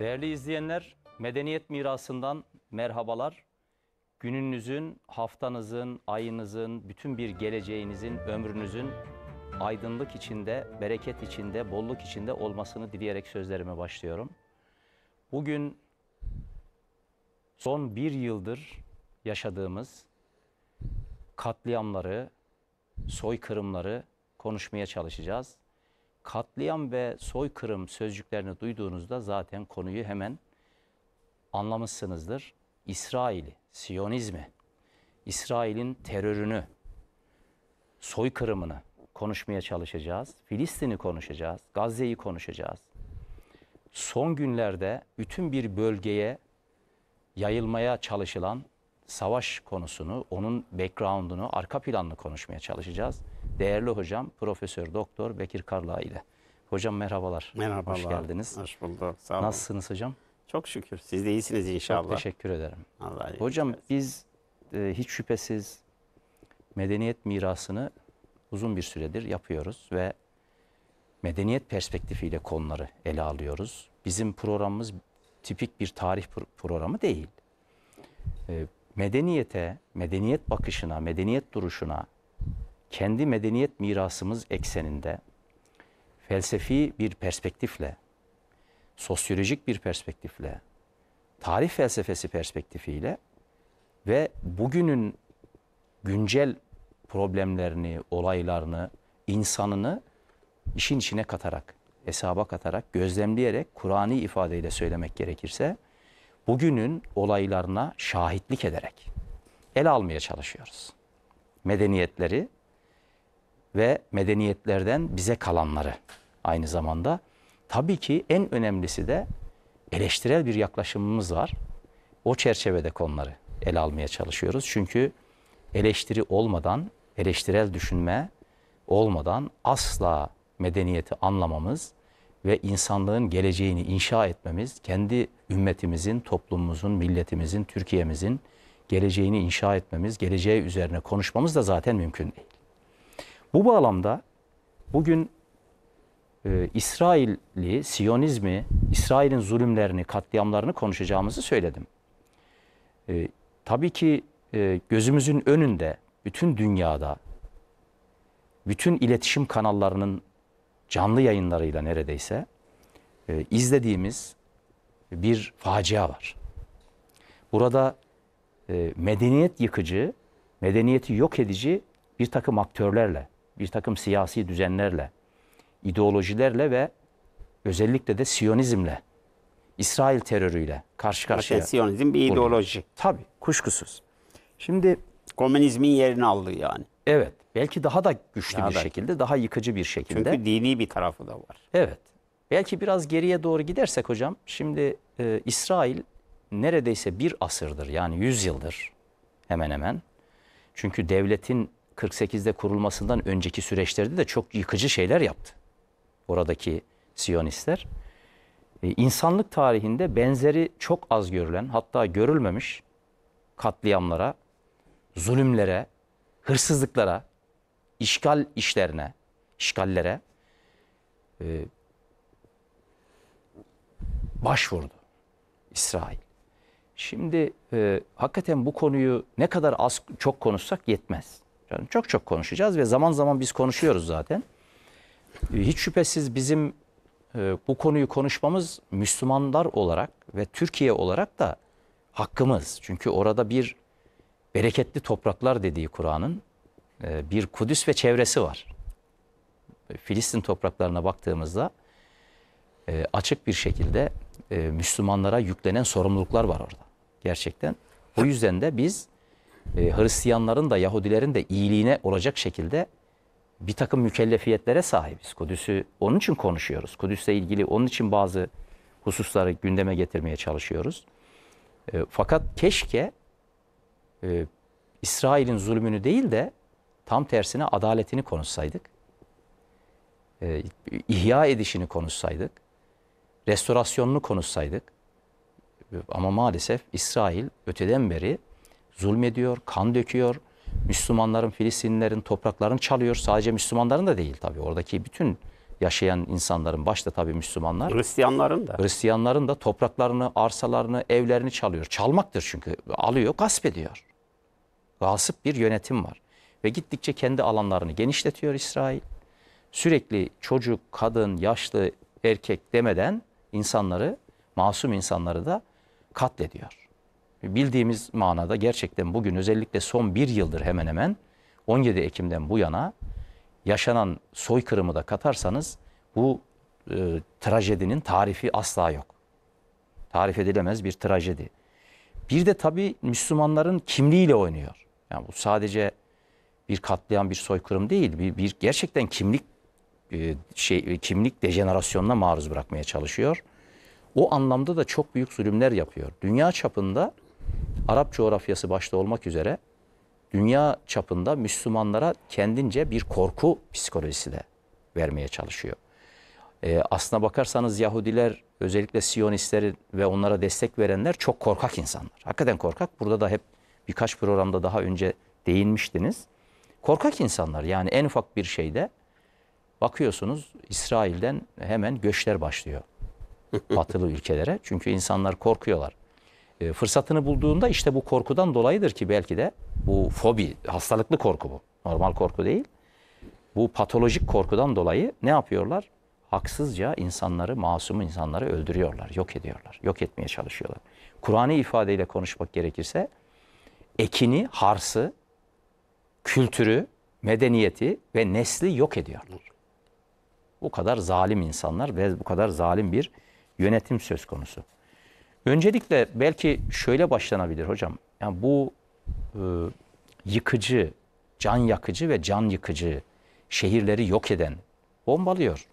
Değerli izleyenler, medeniyet mirasından merhabalar. Gününüzün, haftanızın, ayınızın, bütün bir geleceğinizin, ömrünüzün aydınlık içinde, bereket içinde, bolluk içinde olmasını dileyerek sözlerime başlıyorum. Bugün son bir yıldır yaşadığımız katliamları, soykırımları konuşmaya çalışacağız katliam ve soykırım sözcüklerini duyduğunuzda zaten konuyu hemen anlamışsınızdır. İsrail'i, Siyonizmi, İsrail'in terörünü, soykırımını konuşmaya çalışacağız. Filistin'i konuşacağız, Gazze'yi konuşacağız. Son günlerde bütün bir bölgeye yayılmaya çalışılan savaş konusunu, onun background'unu, arka planını konuşmaya çalışacağız. Değerli hocam Profesör Doktor Bekir Karla ile. Hocam merhabalar. Merhabalar. Hoş geldiniz. Hoş bulduk. Sağ olun. Nasılsınız hocam? Çok şükür. Siz de iyisiniz inşallah. Çok teşekkür ederim. Allah hocam ederim. biz e, hiç şüphesiz medeniyet mirasını uzun bir süredir yapıyoruz ve medeniyet perspektifiyle konuları ele alıyoruz. Bizim programımız tipik bir tarih programı değil. E, medeniyete, medeniyet bakışına, medeniyet duruşuna, kendi medeniyet mirasımız ekseninde felsefi bir perspektifle, sosyolojik bir perspektifle, tarih felsefesi perspektifiyle ve bugünün güncel problemlerini, olaylarını, insanını işin içine katarak, hesaba katarak, gözlemleyerek, Kur'an'i ifadeyle söylemek gerekirse bugünün olaylarına şahitlik ederek ele almaya çalışıyoruz. Medeniyetleri ve medeniyetlerden bize kalanları aynı zamanda. Tabii ki en önemlisi de eleştirel bir yaklaşımımız var. O çerçevede konuları ele almaya çalışıyoruz. Çünkü eleştiri olmadan, eleştirel düşünme olmadan asla medeniyeti anlamamız ve insanlığın geleceğini inşa etmemiz, kendi ümmetimizin, toplumumuzun, milletimizin, Türkiye'mizin geleceğini inşa etmemiz, geleceği üzerine konuşmamız da zaten mümkün değil. Bu bağlamda bugün e, İsrail'i, Siyonizmi, İsrail'in zulümlerini, katliamlarını konuşacağımızı söyledim. E, tabii ki e, gözümüzün önünde bütün dünyada bütün iletişim kanallarının canlı yayınlarıyla neredeyse e, izlediğimiz bir facia var. Burada e, medeniyet yıkıcı, medeniyeti yok edici bir takım aktörlerle, bir takım siyasi düzenlerle, ideolojilerle ve özellikle de Siyonizmle, İsrail terörüyle karşı karşıya. Zaten Siyonizm bir ideoloji. Tabii kuşkusuz. Şimdi komünizmin yerini aldı yani. Evet. Belki daha da güçlü daha bir da. şekilde, daha yıkıcı bir şekilde. Çünkü dini bir tarafı da var. Evet. Belki biraz geriye doğru gidersek hocam, şimdi e, İsrail neredeyse bir asırdır yani 100 yıldır hemen hemen. Çünkü devletin 48'de kurulmasından önceki süreçlerde de çok yıkıcı şeyler yaptı. Oradaki Siyonistler. E, insanlık tarihinde benzeri çok az görülen hatta görülmemiş katliamlara, zulümlere, hırsızlıklara, işgal işlerine, işgallere e, başvurdu İsrail. Şimdi e, hakikaten bu konuyu ne kadar az çok konuşsak yetmez. Yani çok çok konuşacağız ve zaman zaman biz konuşuyoruz zaten. E, hiç şüphesiz bizim e, bu konuyu konuşmamız Müslümanlar olarak ve Türkiye olarak da hakkımız. Çünkü orada bir bereketli topraklar dediği Kur'an'ın ee, bir Kudüs ve çevresi var. Ee, Filistin topraklarına baktığımızda e, açık bir şekilde e, Müslümanlara yüklenen sorumluluklar var orada. Gerçekten. O yüzden de biz e, Hristiyanların da Yahudilerin de iyiliğine olacak şekilde bir takım mükellefiyetlere sahibiz. Kudüs'ü onun için konuşuyoruz. Kudüs'le ilgili onun için bazı hususları gündeme getirmeye çalışıyoruz. Fakat keşke İsrail'in zulmünü değil de Tam tersine adaletini konuşsaydık, e, ihya edişini konuşsaydık, restorasyonunu konuşsaydık. Ama maalesef İsrail öteden beri zulmediyor, kan döküyor. Müslümanların, Filistinlilerin topraklarını çalıyor. Sadece Müslümanların da değil tabii. Oradaki bütün yaşayan insanların başta tabii Müslümanlar. Hristiyanların da. Hristiyanların da topraklarını, arsalarını, evlerini çalıyor. Çalmaktır çünkü. Alıyor, gasp ediyor. Gasip bir yönetim var. Ve gittikçe kendi alanlarını genişletiyor İsrail. Sürekli çocuk, kadın, yaşlı, erkek demeden insanları, masum insanları da katlediyor. Bildiğimiz manada gerçekten bugün özellikle son bir yıldır hemen hemen 17 Ekim'den bu yana yaşanan soykırımı da katarsanız bu e, trajedinin tarifi asla yok. Tarif edilemez bir trajedi. Bir de tabii Müslümanların kimliğiyle oynuyor. Yani bu sadece bir katliam, bir soykırım değil. Bir, bir gerçekten kimlik e, şey e, kimlik dejenerasyonuna maruz bırakmaya çalışıyor. O anlamda da çok büyük zulümler yapıyor. Dünya çapında Arap coğrafyası başta olmak üzere dünya çapında Müslümanlara kendince bir korku psikolojisi de vermeye çalışıyor. E, aslına bakarsanız Yahudiler özellikle Siyonistleri ve onlara destek verenler çok korkak insanlar. Hakikaten korkak. Burada da hep birkaç programda daha önce değinmiştiniz korkak insanlar. Yani en ufak bir şeyde bakıyorsunuz İsrail'den hemen göçler başlıyor batılı ülkelere. Çünkü insanlar korkuyorlar. E, fırsatını bulduğunda işte bu korkudan dolayıdır ki belki de bu fobi, hastalıklı korku bu. Normal korku değil. Bu patolojik korkudan dolayı ne yapıyorlar? Haksızca insanları, masum insanları öldürüyorlar, yok ediyorlar, yok etmeye çalışıyorlar. Kur'an'ı ifadeyle konuşmak gerekirse ekini, harsı kültürü, medeniyeti ve nesli yok ediyorlar. Bu kadar zalim insanlar ve bu kadar zalim bir yönetim söz konusu. Öncelikle belki şöyle başlanabilir hocam. Yani bu e, yıkıcı, can yakıcı ve can yıkıcı şehirleri yok eden bombalıyor.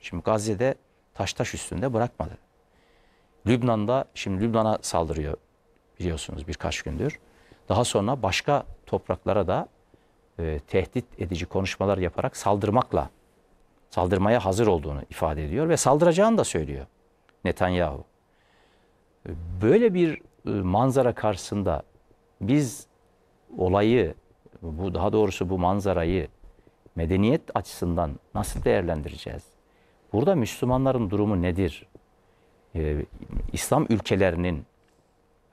Şimdi Gazze'de taş taş üstünde bırakmadı. Lübnan'da şimdi Lübnan'a saldırıyor biliyorsunuz birkaç gündür. Daha sonra başka topraklara da e, tehdit edici konuşmalar yaparak saldırmakla saldırmaya hazır olduğunu ifade ediyor ve saldıracağını da söylüyor Netanyahu. E, böyle bir e, manzara karşısında biz olayı bu daha doğrusu bu manzarayı medeniyet açısından nasıl değerlendireceğiz? Burada Müslümanların durumu nedir? Ee, İslam ülkelerinin,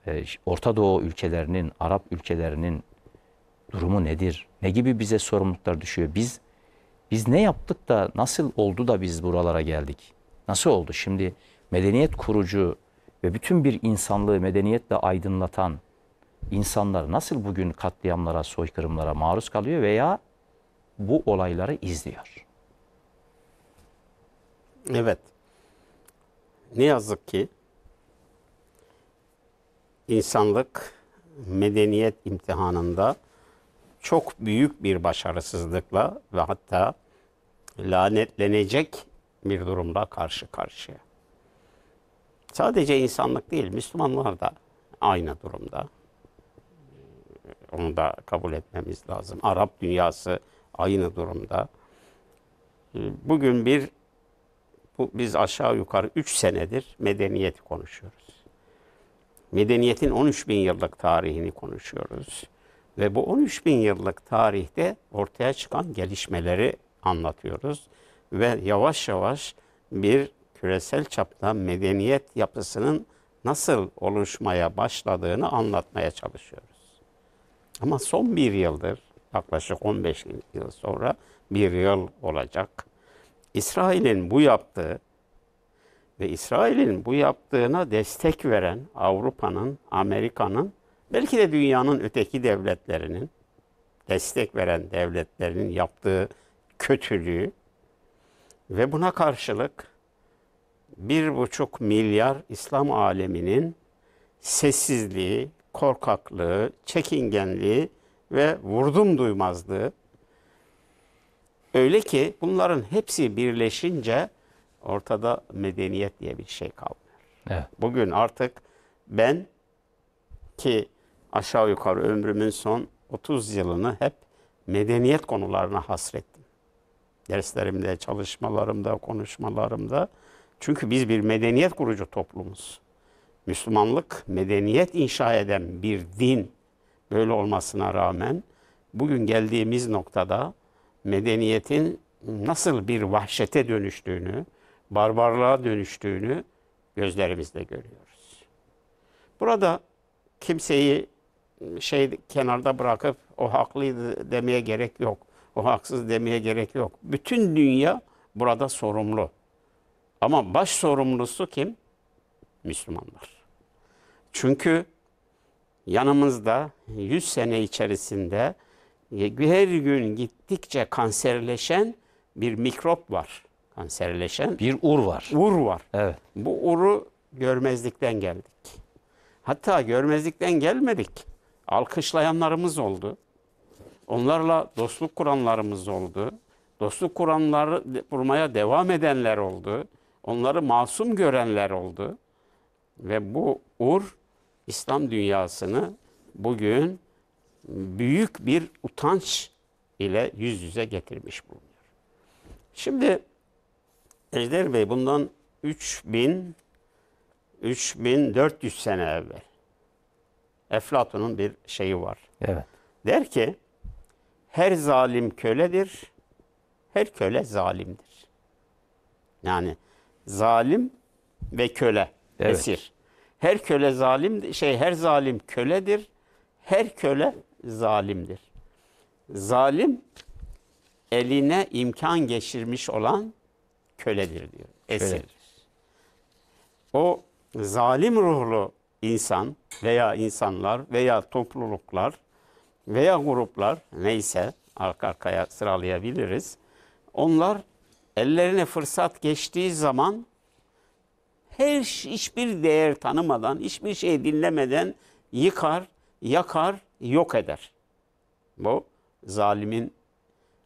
e, Orta Doğu ülkelerinin, Arap ülkelerinin durumu nedir? Ne gibi bize sorumluluklar düşüyor? Biz biz ne yaptık da nasıl oldu da biz buralara geldik? Nasıl oldu? Şimdi medeniyet kurucu ve bütün bir insanlığı medeniyetle aydınlatan insanlar nasıl bugün katliamlara, soykırımlara maruz kalıyor veya bu olayları izliyor? Evet. Ne yazık ki insanlık medeniyet imtihanında çok büyük bir başarısızlıkla ve hatta lanetlenecek bir durumla karşı karşıya. Sadece insanlık değil, Müslümanlar da aynı durumda. Onu da kabul etmemiz lazım. Arap dünyası aynı durumda. Bugün bir, bu, biz aşağı yukarı 3 senedir medeniyeti konuşuyoruz. Medeniyetin 13 bin yıllık tarihini konuşuyoruz. Ve bu 13 bin yıllık tarihte ortaya çıkan gelişmeleri anlatıyoruz. Ve yavaş yavaş bir küresel çapta medeniyet yapısının nasıl oluşmaya başladığını anlatmaya çalışıyoruz. Ama son bir yıldır, yaklaşık 15 yıl sonra bir yıl olacak. İsrail'in bu yaptığı ve İsrail'in bu yaptığına destek veren Avrupa'nın, Amerika'nın belki de dünyanın öteki devletlerinin, destek veren devletlerinin yaptığı kötülüğü ve buna karşılık bir buçuk milyar İslam aleminin sessizliği, korkaklığı, çekingenliği ve vurdum duymazlığı öyle ki bunların hepsi birleşince ortada medeniyet diye bir şey kalmıyor. Evet. Bugün artık ben ki aşağı yukarı ömrümün son 30 yılını hep medeniyet konularına hasrettim. Derslerimde, çalışmalarımda, konuşmalarımda. Çünkü biz bir medeniyet kurucu toplumuz. Müslümanlık medeniyet inşa eden bir din böyle olmasına rağmen bugün geldiğimiz noktada medeniyetin nasıl bir vahşete dönüştüğünü, barbarlığa dönüştüğünü gözlerimizde görüyoruz. Burada kimseyi şey kenarda bırakıp o haklıydı demeye gerek yok. O haksız demeye gerek yok. Bütün dünya burada sorumlu. Ama baş sorumlusu kim? Müslümanlar. Çünkü yanımızda 100 sene içerisinde her gün gittikçe kanserleşen bir mikrop var. Kanserleşen bir ur var. Ur var. Evet. Bu uru görmezlikten geldik. Hatta görmezlikten gelmedik alkışlayanlarımız oldu. Onlarla dostluk kuranlarımız oldu. Dostluk kuranları kurmaya devam edenler oldu. Onları masum görenler oldu. Ve bu ur İslam dünyasını bugün büyük bir utanç ile yüz yüze getirmiş bulunuyor. Şimdi Ejder Bey bundan 3000 3400 sene evvel Eflatun'un bir şeyi var. Evet. Der ki her zalim köledir, her köle zalimdir. Yani zalim ve köle, evet. esir. Her köle zalim şey her zalim köledir, her köle zalimdir. Zalim eline imkan geçirmiş olan köledir diyor. Esir. Köledir. O zalim ruhlu insan veya insanlar veya topluluklar veya gruplar neyse arka arkaya sıralayabiliriz. Onlar ellerine fırsat geçtiği zaman her hiçbir değer tanımadan, hiçbir şey dinlemeden yıkar, yakar, yok eder. Bu zalimin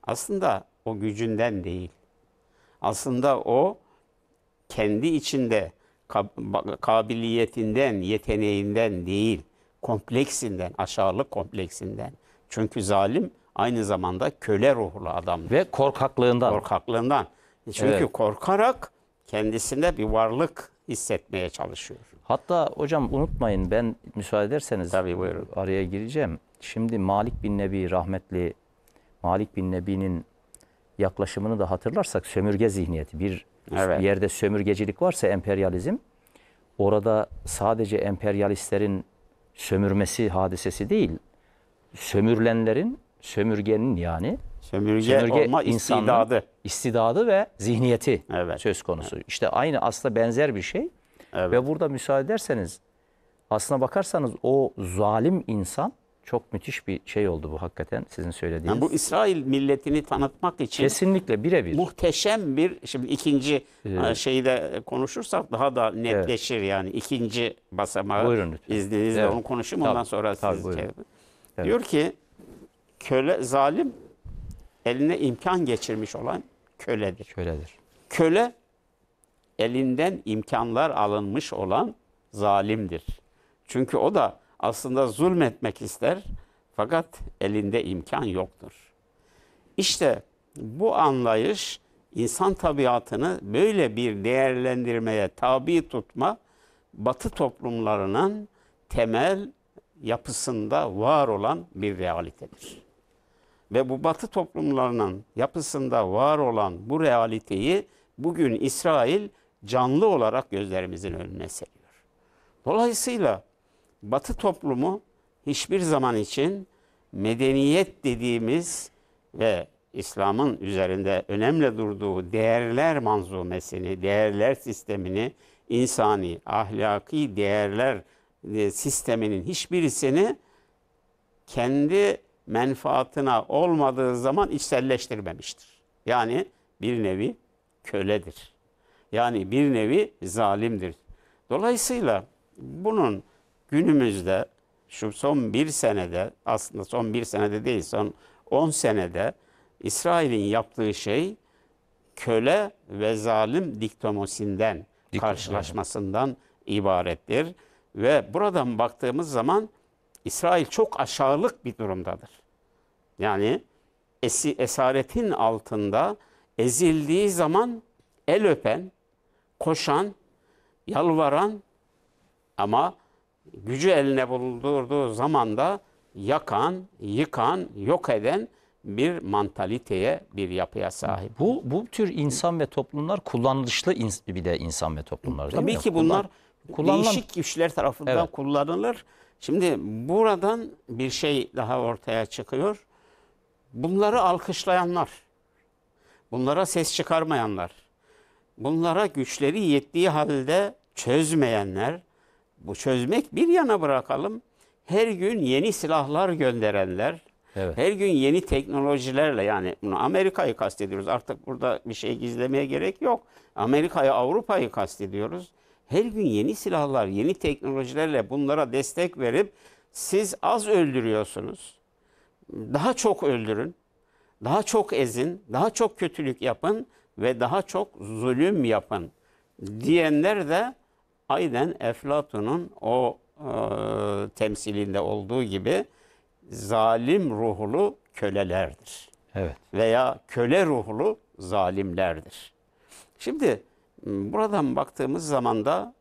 aslında o gücünden değil. Aslında o kendi içinde kabiliyetinden, yeteneğinden değil, kompleksinden, aşağılık kompleksinden. Çünkü zalim aynı zamanda köle ruhlu adam Ve korkaklığından. Korkaklığından. E çünkü evet. korkarak kendisinde bir varlık hissetmeye çalışıyor. Hatta hocam unutmayın ben müsaade ederseniz Tabii, buyurun. araya gireceğim. Şimdi Malik bin Nebi rahmetli Malik bin Nebi'nin yaklaşımını da hatırlarsak sömürge zihniyeti bir Evet. yerde sömürgecilik varsa emperyalizm, orada sadece emperyalistlerin sömürmesi hadisesi değil, sömürlenlerin sömürgenin yani sömürge, sömürge olma istidadı. istidadı ve zihniyeti evet. söz konusu. Evet. İşte aynı aslında benzer bir şey. Evet. Ve burada müsaade ederseniz aslına bakarsanız o zalim insan çok müthiş bir şey oldu bu hakikaten sizin söylediğiniz. Yani bu İsrail milletini tanıtmak için kesinlikle birebir muhteşem bir şimdi ikinci ee, e, şeyi de konuşursak daha da netleşir evet. yani ikinci basamağı buyurun lütfen. izninizle evet. onu konuşayım ondan sonra tabii, siz şey evet. diyor ki köle zalim eline imkan geçirmiş olan köledir. Köledir. Köle elinden imkanlar alınmış olan zalimdir. Çünkü o da aslında zulmetmek ister fakat elinde imkan yoktur. İşte bu anlayış insan tabiatını böyle bir değerlendirmeye tabi tutma batı toplumlarının temel yapısında var olan bir realitedir. Ve bu batı toplumlarının yapısında var olan bu realiteyi bugün İsrail canlı olarak gözlerimizin önüne seriyor. Dolayısıyla Batı toplumu hiçbir zaman için medeniyet dediğimiz ve İslam'ın üzerinde önemli durduğu değerler manzumesini, değerler sistemini, insani, ahlaki değerler e, sisteminin hiçbirisini kendi menfaatına olmadığı zaman içselleştirmemiştir. Yani bir nevi köledir. Yani bir nevi zalimdir. Dolayısıyla bunun günümüzde şu son bir senede aslında son bir senede değil son 10 senede İsrail'in yaptığı şey köle ve zalim diktomosinden Diktom, karşılaşmasından evet. ibarettir. Ve buradan baktığımız zaman İsrail çok aşağılık bir durumdadır. Yani esi, esaretin altında ezildiği zaman el öpen, koşan, yalvaran ama gücü eline bulundurduğu zaman da yakan, yıkan, yok eden bir mantaliteye, bir yapıya sahip. Bu bu tür insan ve toplumlar kullanışlı bir de insan ve toplumlar. Tabii mi? ki bunlar Kullanılan... değişik güçler tarafından evet. kullanılır. Şimdi buradan bir şey daha ortaya çıkıyor. Bunları alkışlayanlar, bunlara ses çıkarmayanlar, bunlara güçleri yettiği halde çözmeyenler, bu çözmek bir yana bırakalım. Her gün yeni silahlar gönderenler, evet. her gün yeni teknolojilerle yani bunu Amerika'yı kastediyoruz. Artık burada bir şey gizlemeye gerek yok. Amerika'yı, Avrupa'yı kastediyoruz. Her gün yeni silahlar, yeni teknolojilerle bunlara destek verip siz az öldürüyorsunuz. Daha çok öldürün. Daha çok ezin, daha çok kötülük yapın ve daha çok zulüm yapın diyenler de aynen Eflatun'un o e, temsilinde olduğu gibi zalim ruhlu kölelerdir. Evet. Veya köle ruhlu zalimlerdir. Şimdi buradan baktığımız zaman da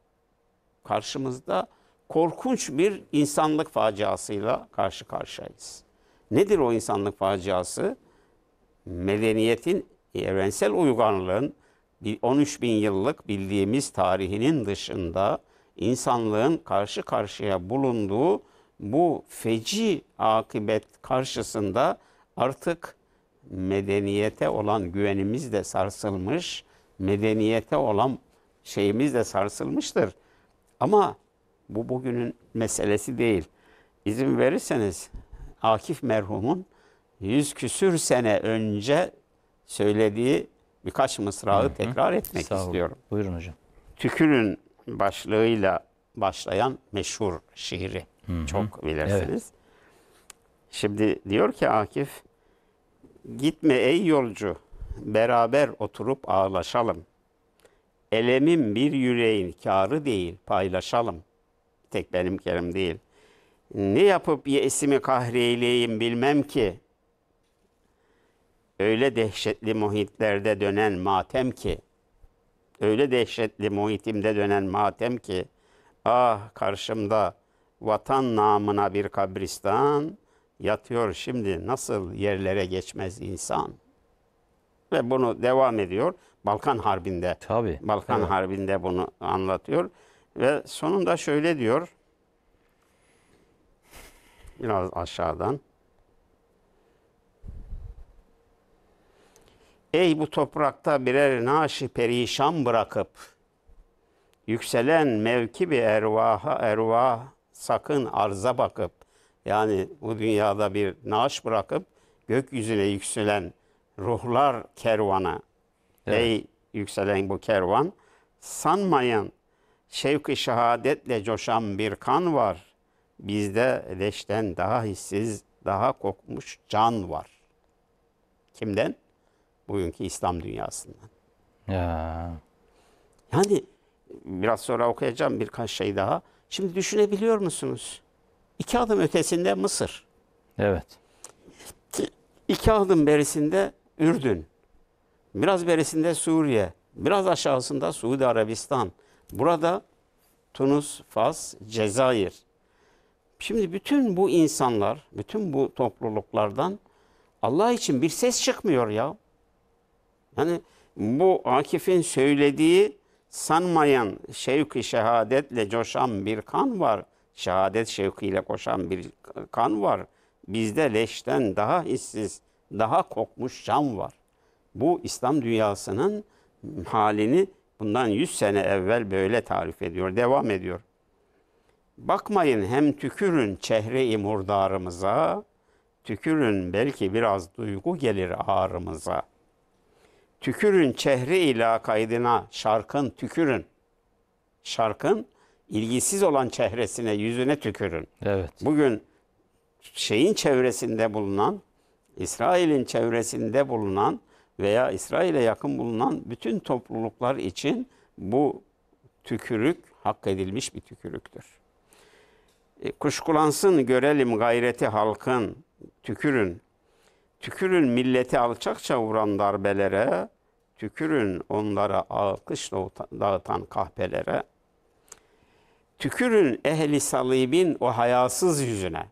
karşımızda korkunç bir insanlık faciasıyla karşı karşıyayız. Nedir o insanlık faciası? Medeniyetin, evrensel uygarlığın 13 bin yıllık bildiğimiz tarihinin dışında insanlığın karşı karşıya bulunduğu bu feci akıbet karşısında artık medeniyete olan güvenimiz de sarsılmış, medeniyete olan şeyimiz de sarsılmıştır. Ama bu bugünün meselesi değil. İzin verirseniz Akif merhumun yüz küsür sene önce söylediği birkaç mısrağı Hı-hı. tekrar etmek Sağ olun. istiyorum. Buyurun hocam. Tükürün başlığıyla başlayan meşhur şiiri Hı-hı. çok bilirsiniz. Evet. Şimdi diyor ki Akif, gitme ey yolcu, beraber oturup ağlaşalım. Elemim bir yüreğin karı değil, paylaşalım. Tek benim kerim değil. Ne yapıp yesimi kahreyleyim bilmem ki öyle dehşetli muhitlerde dönen matem ki, öyle dehşetli muhitimde dönen matem ki, ah karşımda vatan namına bir kabristan yatıyor şimdi nasıl yerlere geçmez insan. Ve bunu devam ediyor. Balkan Harbi'nde. Tabii. Balkan evet. Harbi'nde bunu anlatıyor. Ve sonunda şöyle diyor. Biraz aşağıdan. Ey bu toprakta birer naşi perişan bırakıp yükselen mevki bir ervaha ervah sakın arza bakıp yani bu dünyada bir naş bırakıp gökyüzüne yükselen ruhlar kervana. Evet. Ey yükselen bu kervan sanmayın şevki şehadetle coşan bir kan var. Bizde leşten daha hissiz, daha kokmuş can var. Kimden? bugünkü İslam dünyasından. Ya. Yani biraz sonra okuyacağım birkaç şey daha. Şimdi düşünebiliyor musunuz? İki adım ötesinde Mısır. Evet. İki adım berisinde Ürdün. Biraz berisinde Suriye. Biraz aşağısında Suudi Arabistan. Burada Tunus, Fas, Cezayir. Şimdi bütün bu insanlar, bütün bu topluluklardan Allah için bir ses çıkmıyor ya. Yani bu Akif'in söylediği sanmayan şevki şehadetle coşan bir kan var. Şehadet şevkiyle koşan bir kan var. Bizde leşten daha hissiz, daha kokmuş can var. Bu İslam dünyasının halini bundan 100 sene evvel böyle tarif ediyor, devam ediyor. Bakmayın hem tükürün çehre-i murdarımıza, tükürün belki biraz duygu gelir ağrımıza.'' Tükürün çehri ila kaydına şarkın tükürün. Şarkın ilgisiz olan çehresine, yüzüne tükürün. Evet. Bugün şeyin çevresinde bulunan, İsrail'in çevresinde bulunan veya İsrail'e yakın bulunan bütün topluluklar için bu tükürük hak edilmiş bir tükürüktür. E, kuşkulansın görelim gayreti halkın, tükürün Tükürün milleti alçakça vuran darbelere, tükürün onlara alkışla dağıtan kahpelere. Tükürün ehli salibin o hayasız yüzüne.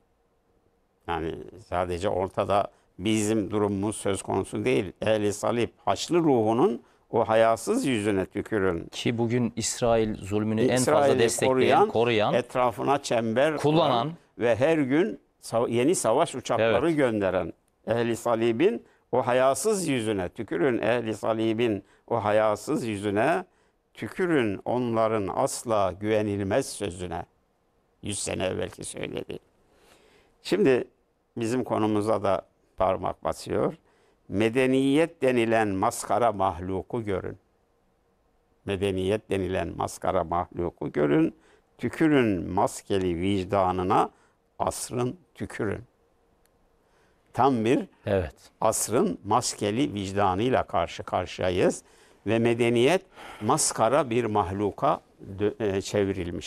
Yani sadece ortada bizim durumumuz söz konusu değil. Ehli salib, haçlı ruhunun o hayasız yüzüne tükürün. Ki bugün İsrail zulmünü İsrail'i en fazla destekleyen, koruyan, koruyan, etrafına çember kullanan ve her gün yeni savaş uçakları evet. gönderen ehli salibin o hayasız yüzüne tükürün ehli salibin o hayasız yüzüne tükürün onların asla güvenilmez sözüne. Yüz sene evvelki söyledi. Şimdi bizim konumuza da parmak basıyor. Medeniyet denilen maskara mahluku görün. Medeniyet denilen maskara mahluku görün. Tükürün maskeli vicdanına, asrın tükürün tam bir evet. asrın maskeli vicdanıyla karşı karşıyayız ve medeniyet maskara bir mahluka e, çevrilmiştir.